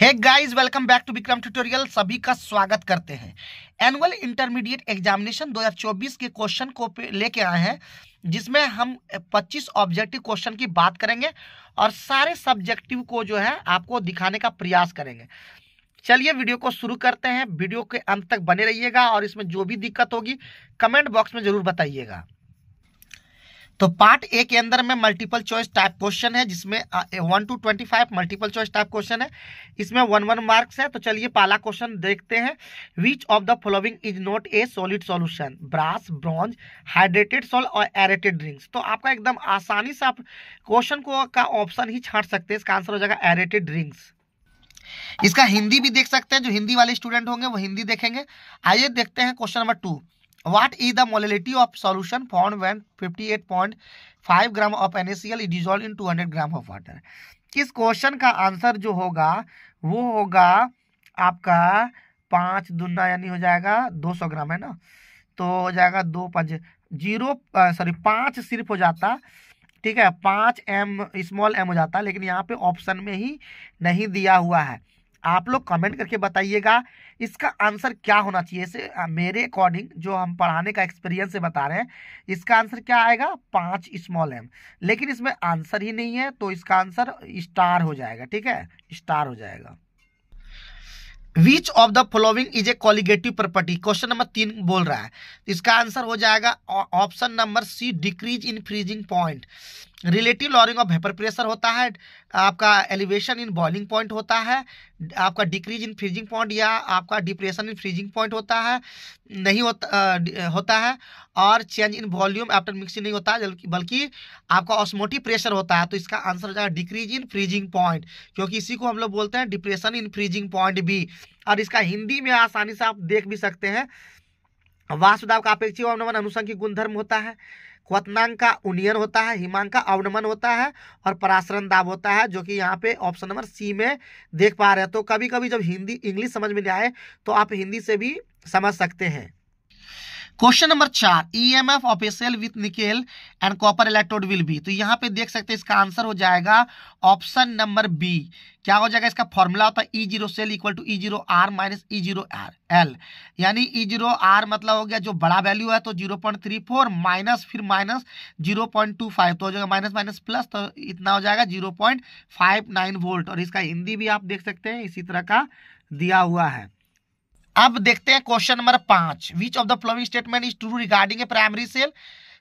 Hey guys welcome back to Vikram tutorial सभी का स्वागत करते हैं एनुअल इंटरमीडिएट एग्जामिनेशन 2024 के क्वेश्चन को लेके आए हैं जिसमें हम 25 ऑब्जेक्टिव क्वेश्चन की बात करेंगे और सारे सब्जेक्टिव को जो है आपको दिखाने का प्रयास करेंगे चलिए वीडियो को शुरू करते हैं वीडियो के अंत तक बने रहिएगा और इसमें जो भी दिक्कत होगी कमेंट बॉक्स में ज़रूर बताइएगा तो पार्ट ए के अंदर में मल्टीपल चॉइस टाइप क्वेश्चन है जिसमें one to twenty five multiple choice type question है इसमें वन वन मार्क्स है तो चलिए पहला क्वेश्चन देखते हैं which of the following is not a solid solution brass bronze hydrated salt और एरेटेड ड्रिंक्स तो आपका एकदम आसानी से आप क्वेश्चन को का ऑप्शन ही छाट सकते हैं इसका आंसर हो जाएगा एरेटेड ड्रिंक्स इसका हिंदी भी देख सकते हैं जो हिंदी वाले स्टूडेंट होंगे वो हिंदी देखेंगे आइए देखते हैं question number two What is the molality of solution found when 58.5 gram of NaCl is dissolved in 200 gram of water इस क्वेश्चन का आंसर जो होगा वो होगा आपका पाँच दुना यानी हो जाएगा 200 ग्राम है ना तो हो जाएगा दो पाँच जीरो सॉरी पाँच सिर्फ हो जाता ठीक है पाँच एम स्मॉल एम हो जाता लेकिन यहाँ पे ऑप्शन में ही नहीं दिया हुआ है आप लोग कमेंट करके बताइएगा इसका आंसर क्या होना चाहिए इसे मेरे अकॉर्डिंग जो हम पढ़ाने का एक्सपीरियंस से बता रहे हैं इसका आंसर क्या आएगा पाँच स्मॉल एम लेकिन इसमें आंसर ही नहीं है तो इसका आंसर स्टार हो जाएगा ठीक है स्टार हो जाएगा which of the following is a colligative property question number तीन बोल रहा है इसका आंसर हो जाएगा option number C decrease in freezing point relative lowering of vapour pressure होता है आपका एलिवेशन इन बॉइलिंग पॉइंट होता है आपका डिक्रीज इन फ्रीजिंग पॉइंट या आपका डिप्रेशन इन फ्रीजिंग पॉइंट होता है नहीं होता होता है और change in volume after mixing नहीं होता है बल्कि आपका ऑस्मोटिव प्रेशर होता है तो इसका आंसर हो जाएगा डिक्रीज इन फ्रीजिंग पॉइंट क्योंकि इसी को हम लोग बोलते हैं डिप्रेशन इन फ्रीजिंग पॉइंट भी और इसका हिंदी में आसानी से आप देख भी सकते हैं वास्तुदाव का अपेक्षित अवनमन अनुसंग गुणधर्म होता है क्वतनांग का उनियन होता है हिमांग का अवनमन होता है और पराशरण दाब होता है जो कि यहाँ पे ऑप्शन नंबर सी में देख पा रहे हैं तो कभी कभी जब हिंदी इंग्लिश समझ में नहीं आए तो आप हिंदी से भी समझ सकते हैं क्वेश्चन नंबर चार E M F official with nickel and copper electrode will be तो यहाँ पे देख सकते हैं इसका आंसर हो जाएगा ऑप्शन नंबर बी क्या हो जाएगा इसका फॉर्मूला होता है E zero cell equal to E zero R minus E zero R L यानी ई जीरो आर मतलब हो गया जो बड़ा वैल्यू है तो zero point three four minus फिर minus zero point two five तो हो जाएगा माइनस माइनस प्लस तो इतना हो जाएगा zero point five nine volt और इसका हिंदी भी आप देख सकते हैं इसी तरह का दिया हुआ है अब देखते हैं क्वेश्चन नंबर पांच which of the following statement is true regarding a primary cell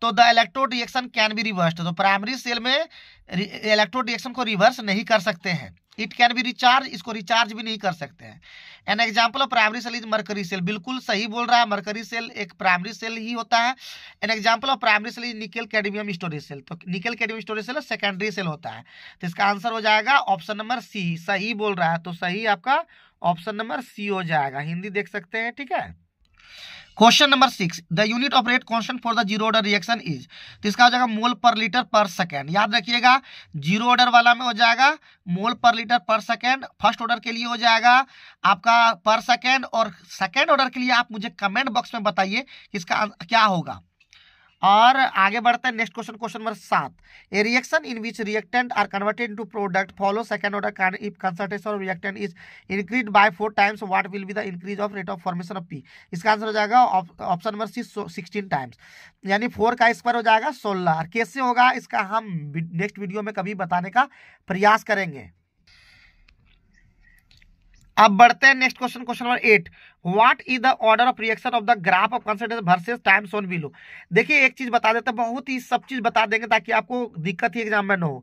तो the electrode reaction can be reverse तो प्राइमरी सेल में इलेक्ट्रोड रिएक्शन को रिवर्स नहीं कर सकते हैं इट कैन बी रिचार्ज इसको रिचार्ज भी नहीं कर सकते हैं an example of primary cell is mercury cell बिल्कुल सही बोल रहा है मरकरी सेल एक प्राइमरी सेल ही होता है an example of primary cell is nickel cadmium storage cell तो nickel cadmium storage cell secondary cell होता है तो इसका आंसर हो जाएगा ऑप्शन नंबर सी सही बोल रहा है तो सही आपका ऑप्शन नंबर सी हो जाएगा हिंदी देख सकते हैं ठीक है question number six the unit of rate constant for the zero order reaction is तो इसका हो जाएगा मोल पर लीटर पर सेकेंड याद रखिएगा जीरो ऑर्डर वाला में हो जाएगा मोल पर लीटर पर सेकेंड फर्स्ट ऑर्डर के लिए हो जाएगा आपका पर सेकेंड और सेकेंड ऑर्डर के लिए आप मुझे कमेंट बॉक्स में बताइए कि इसका क्या होगा और आगे बढ़ते हैं नेक्स्ट क्वेश्चन क्वेश्चन नंबर सात a reaction in which reactant are converted into product follow second order if concentration of reactant is increase by four times what will be the increase of rate of formation of P इसका answer हो जाएगा option number C sixteen times यानी four का square हो जाएगा सोलह कैसे होगा इसका हम नेक्स्ट वीडियो में कभी बताने का प्रयास करेंगे अब बढ़ते हैं next question question number eight what is the order of reaction of the graph of concentration versus time shown below देखिए एक चीज बता देते हैं बहुत ही सब चीज बता देंगे ताकि आपको दिक्कत ही एग्जाम में न हो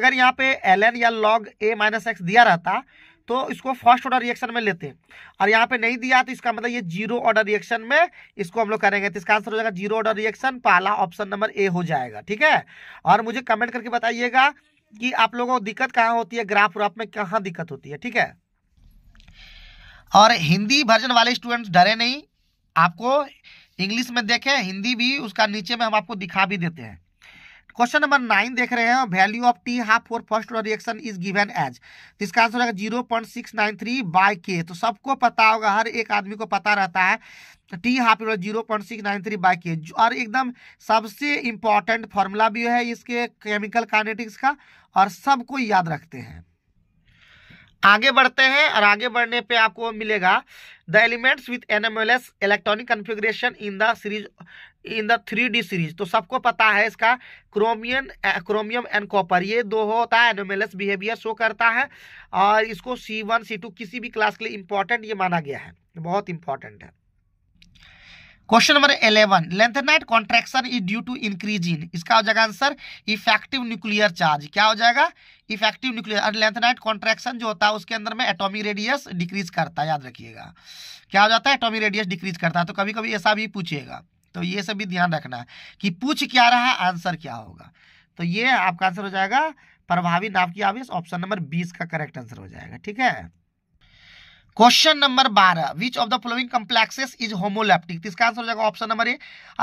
अगर यहाँ पे एल एन या लॉग ए माइनस एक्स दिया रहता तो इसको फर्स्ट ऑर्डर रिएक्शन में लेते और यहाँ पे नहीं दिया तो इसका मतलब ये जीरो ऑर्डर रिएक्शन में इसको हम लोग करेंगे तो इसका आंसर हो जाएगा जीरो ऑर्डर रिएक्शन पहला ऑप्शन नंबर ए हो जाएगा ठीक है और मुझे कमेंट करके बताइएगा कि आप लोगों को दिक्कत कहाँ होती है ग्राफ व्राफ में कहाँ दिक्कत होती है ठीक है और हिंदी वर्जन वाले स्टूडेंट्स डरे नहीं आपको इंग्लिश में देखें हिंदी भी उसका नीचे में हम आपको दिखा भी देते हैं क्वेश्चन नंबर नाइन देख रहे हैं value of T half for first order reaction is given as इसका आंसर होगा zero point six nine three by K तो सबको पता होगा हर एक आदमी को पता रहता है T half equal zero point six nine three by K और एकदम सबसे इम्पॉर्टेंट फॉर्मूला भी है इसके केमिकल कानेटिक्स का और सबको याद रखते हैं आगे बढ़ते हैं और आगे बढ़ने पे आपको मिलेगा the elements with N M L S electronic configuration in the series in the three D series तो सबको पता है इसका क्रोमियन क्रोमियम एंड कॉपर ये दो होता है एनोमेलस बिहेवियर शो करता है और इसको सी वन सी टू किसी भी क्लास के लिए इंपॉर्टेंट ये माना गया है बहुत इंपॉर्टेंट है question number eleven lanthanide contraction is due to increase in इसका हो जाएगा आंसर इफेक्टिव न्यूक्लियर चार्ज क्या हो जाएगा इफेक्टिव न्यूक्लियर और लेंथेनाइट कॉन्ट्रेक्शन जो होता है उसके अंदर में एटॉमिक रेडियस डिक्रीज करता है याद रखिएगा क्या हो जाता है एटॉमिक रेडियस डिक्रीज करता है तो कभी कभी ऐसा भी पूछिएगा तो ये सब भी ध्यान रखना है कि पूछ क्या रहा आंसर क्या होगा तो ये आपका आंसर हो जाएगा प्रभावी नाभिकीय आवेश ऑप्शन नंबर बीस का करेक्ट आंसर हो जाएगा ठीक है क्वेश्चन नंबर बारह which of the following complexes is homoleptic इसका आंसर हो जाएगा ऑप्शन नंबर ए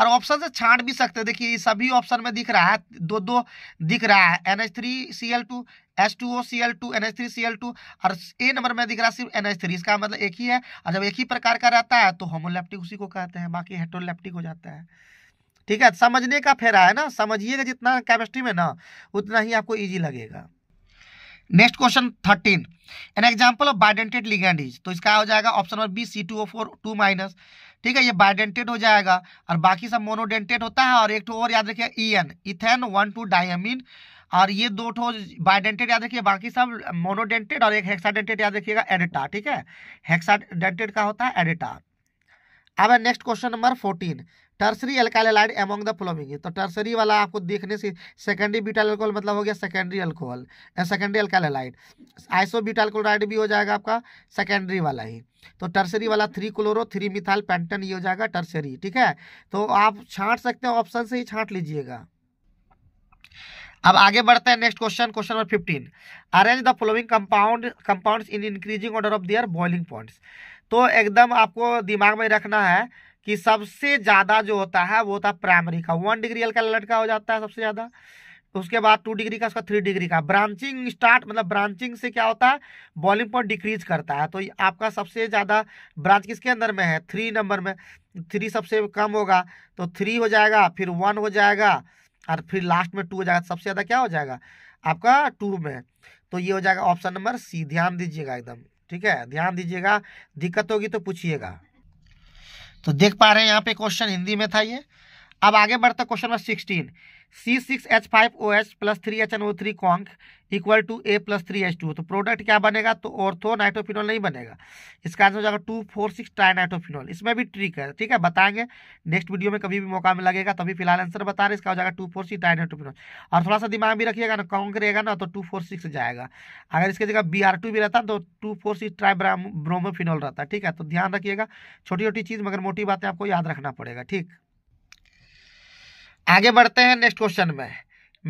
और ऑप्शन से छाट भी सकते हैं देखिए सभी ऑप्शन में दिख रहा है दो दो दिख रहा है N H three C L two S two O C L two N H three C L two और ए नंबर में दिख रहा है सिर्फ एन एच थ्री इसका मतलब एक ही है और जब एक ही प्रकार का रहता है तो होमोलेप्टिक उसी को कहते हैं बाकी हेटोलेप्टिक हो जाता है ठीक है समझने का फेरा है ना समझिएगा जितना केमिस्ट्री में ना उतना ही आपको ईजी लगेगा next question thirteen an example of bidentate is तो इसका हो जाएगा option number B C two O four two minus ठीक है ये बाइडेंटेड हो जाएगा और बाकी सब मोनोडेंटेड होता है और एक तो और याद रखिए E N ethane one two diamine और ये दो ठो बाइडेंटेड याद रखिए बाकी सब मोनोडेंटेड और एक हेक्साडेंटेड याद रखिएगा एडिटा ठीक है हेक्साडेंटेड का होता है एडेटा अब next question number fourteen tertiary alkyl halide among the following तो टर्सरी वाला आपको देखने से सेकेंडरी बीटाल अल्कोहल मतलब हो गया secondary alcohol secondary alkyl halide isobutyl chloride भी हो जाएगा आपका सेकेंडरी वाला ही तो टर्सरी वाला three chloro three methyl pentane ये हो जाएगा टर्सरी ठीक है तो आप छाँट सकते हो ऑप्शन से ही छाँट लीजिएगा अब आगे बढ़ते हैं next question question number fifteen arrange the following compound compounds in increasing order of their boiling points तो एकदम आपको दिमाग में रखना है कि सबसे ज़्यादा जो होता है वो होता है प्राइमरी का वन डिग्री एल का लटका हो जाता है सबसे ज़्यादा उसके बाद टू डिग्री का उसका थ्री डिग्री का ब्रांचिंग स्टार्ट मतलब ब्रांचिंग से क्या होता है बॉलिंग पर डिक्रीज करता है तो आपका सबसे ज़्यादा ब्रांच किसके अंदर में है थ्री नंबर में थ्री सबसे कम होगा तो थ्री हो जाएगा फिर वन हो जाएगा और फिर लास्ट में टू हो जाएगा सबसे ज़्यादा क्या हो जाएगा आपका टू में तो ये हो जाएगा ऑप्शन नंबर सी ध्यान दीजिएगा एकदम ठीक है ध्यान दीजिएगा दिक्कत होगी तो पूछिएगा तो देख पा रहे हैं यहाँ पे क्वेश्चन हिंदी में था ये अब आगे बढ़ते question number sixteen C six H five O H plus three H N O three conc equal to A plus three H two तो प्रोडक्ट क्या बनेगा तो ऑर्थो नाइट्रोफिनॉल नहीं बनेगा इसका आंसर हो जाएगा two four six trinitrophenol इसमें भी ट्रिक है ठीक है बताएंगे नेक्स्ट वीडियो में कभी भी मौका में लगेगा तभी फिलहाल आंसर बता रहे इसका हो जाएगा two four six trinitrophenol और थोड़ा सा दिमाग भी रखिएगा ना कॉन्क रहेगा ना तो टू फोर सिक्स जाएगा अगर इसकी जगह बी आर टू भी रहता तो two four six tribromophenol रहता ठीक है तो ध्यान रखिएगा छोटी छोटी चीज़ मगर मोटी बातें आपको याद रखना पड़ेगा ठीक आगे बढ़ते हैं नेक्स्ट क्वेश्चन में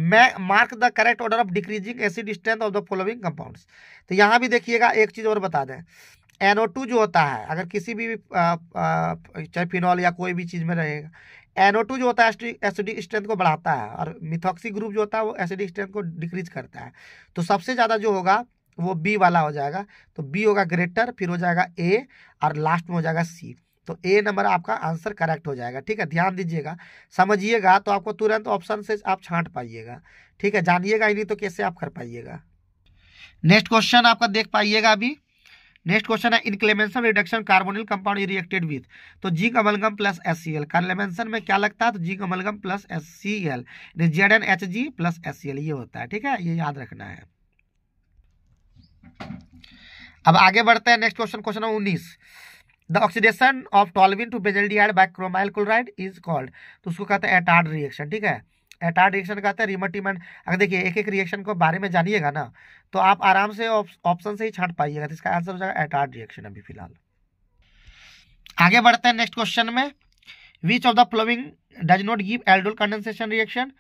मैं mark the correct order of decreasing acid strength of the following compounds तो यहाँ भी देखिएगा एक चीज़ और बता दें एनओ टू जो होता है अगर किसी भी चाहे फिनॉल या कोई भी चीज़ में रहेगा एनओ टू जो होता है एसिडिक स्ट्रेंथ को बढ़ाता है और मिथॉक्सी ग्रुप जो होता है वो एसिडिक स्ट्रेंथ को डिक्रीज करता है तो सबसे ज़्यादा जो होगा वो बी वाला हो जाएगा तो बी होगा ग्रेटर फिर हो जाएगा ए और लास्ट में हो जाएगा सी तो ए नंबर आपका आंसर करेक्ट हो जाएगा ठीक है ध्यान दीजिएगा समझिएगा तो आपको तुरंत ऑप्शन से आप छांट पाइएगा ठीक है जानिएगा ही नहीं तो कैसे आप कर पाइएगा नेक्स्ट क्वेश्चन आपका देख पाइएगा अभी नेक्स्ट क्वेश्चन है in Clemmensen reduction carbonyl compound reacted with तो zinc amalgam plus S C L कार्बोमेंसन में क्या लगता है तो zinc amalgam plus S C L Z N H G plus S C L ये होता है ठीक है ये याद रखना है अब आगे बढ़ते हैं नेक्स्ट क्वेश्चन क्वेश्चन नंबर उन्नीस the oxidation of toluene to benzal benzaldehyde by chromyl chloride is called तो उसको कहते हैं एटार्ड रिएक्शन ठीक है एटार्ड रिएक्शन कहते हैं रिमटिमेंट अगर देखिए एक एक रिएक्शन को बारे में जानिएगा ना तो आप आराम से ऑप्शन से ही छाट पाइएगा तो इसका आंसर हो जाएगा एटार्ड रिएक्शन अभी फिलहाल आगे बढ़ते हैं नेक्स्ट क्वेश्चन में which of the following does not give aldol condensation reaction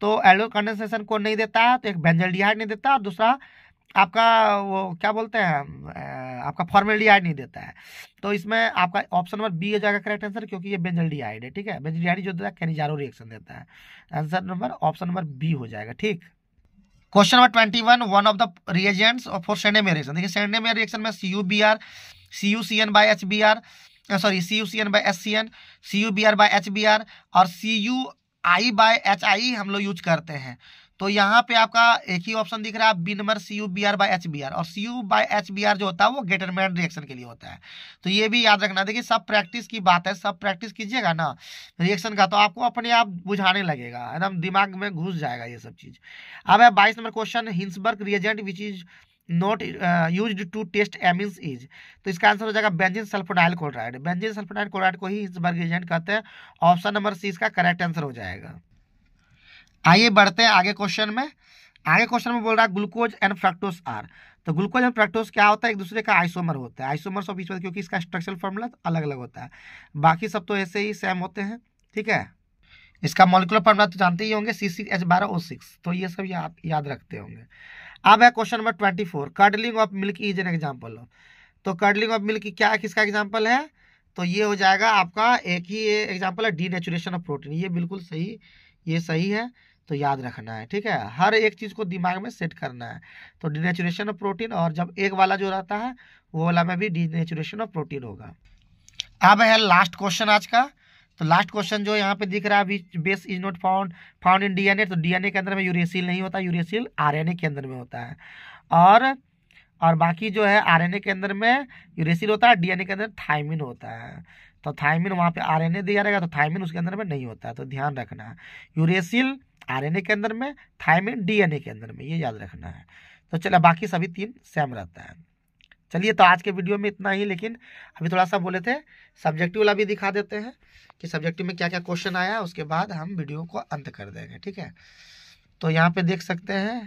तो एल्डोल कंडेंसेशन को नहीं देता है तो एक बेंजल नहीं देता और दूसरा आपका वो क्या बोलते हैं आपका फॉर्मल डी नहीं देता है तो इसमें आपका ऑप्शन नंबर बी हो जाएगा करेक्ट आंसर क्योंकि ये बेंजल डी है ठीक है बेंजल डी जो देता है कैनिजारो रिएक्शन देता है answer number option number B हो जाएगा ठीक question number twenty one one of the reagents for Sandmeyer reaction देखिए सेंडेमियर रिएक्शन में C U B R C U C N by H B R sorry C U C N by S C N C U B R by H B R और C U I by H I हम लोग use करते हैं तो यहाँ पे आपका एक ही ऑप्शन दिख रहा है बिनमर C U B R by H B R और C U by H B R जो होता है वो गेटरमैन रिएक्शन के लिए होता है तो ये भी याद रखना देखिए सब प्रैक्टिस की बात है सब प्रैक्टिस कीजिएगा ना रिएक्शन का तो आपको अपने आप बुझाने लगेगा एकदम दिमाग में घुस जाएगा ये सब चीज़ अब है बाईस number question Hinsberg reagent which is not use to test amines is तो इसका आंसर हो जाएगा benzene sulphonyl chloride benzene sulphonyl chloride को ही हिंसबर्ग एजेंट कहते हैं ऑप्शन नंबर सी इसका करेक्ट आंसर हो जाएगा आइए बढ़ते हैं आगे क्वेश्चन में आगे क्वेश्चन में बोल रहा है ग्लूकोज एंड फ्रैक्टोस आर तो ग्लूकोज एंड फ्रैक्टोस क्या होता है एक दूसरे का आइसोमर होता है आइसोमर सब इस क्योंकि इसका स्ट्रक्चरल फॉर्मूला तो अलग अलग होता है बाकी सब तो ऐसे ही सेम होते हैं ठीक है इसका मोलिकुलर फॉर्मूला तो जानते ही होंगे सी सी एच बारह ओ सिक्स तो ये सब याद याद रखते होंगे अब है question number twenty four curdling of milk is an example तो कर्डलिंग ऑफ मिल्क क्या किसका एग्जाम्पल है तो ये हो जाएगा आपका एक ही एग्जाम्पल है डी नेचुरेशन ऑफ प्रोटीन ये बिल्कुल सही ये सही है तो याद रखना है ठीक है हर एक चीज़ को दिमाग में सेट करना है तो डिनेचुरेशन ऑफ प्रोटीन और जब एक वाला जो रहता है वो वाला में भी डिनेचुरेशन ऑफ प्रोटीन होगा अब है लास्ट क्वेश्चन आज का तो लास्ट क्वेश्चन जो यहाँ पे दिख रहा है base is not found found in DNA तो डीएनए के अंदर में यूरेसिल नहीं होता यूरेसिल आरएनए के अंदर में होता है और और बाकी जो है आरएनए के अंदर में यूरेसिल होता है डीएनए के अंदर थायमिन होता है तो थायमिन वहाँ पे आरएनए दिया रहेगा तो थायमिन उसके अंदर में नहीं होता है तो ध्यान रखना यूरेसिल आरएनए के अंदर में थायमिन डीएनए के अंदर में ये याद रखना है तो चलिए बाकी सभी तीन सेम रहता है चलिए तो आज के वीडियो में इतना ही लेकिन अभी थोड़ा सा बोले थे सब्जेक्टिव वाला भी दिखा देते हैं कि सब्जेक्टिव में क्या क्या क्वेश्चन आया उसके बाद हम वीडियो को अंत कर देंगे ठीक है तो यहाँ पे देख सकते हैं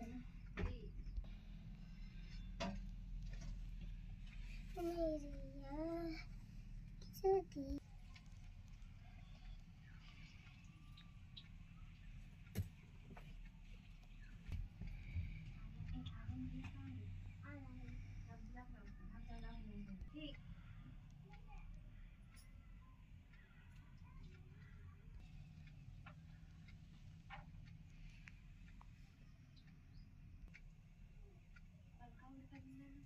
Ayun. Thank you.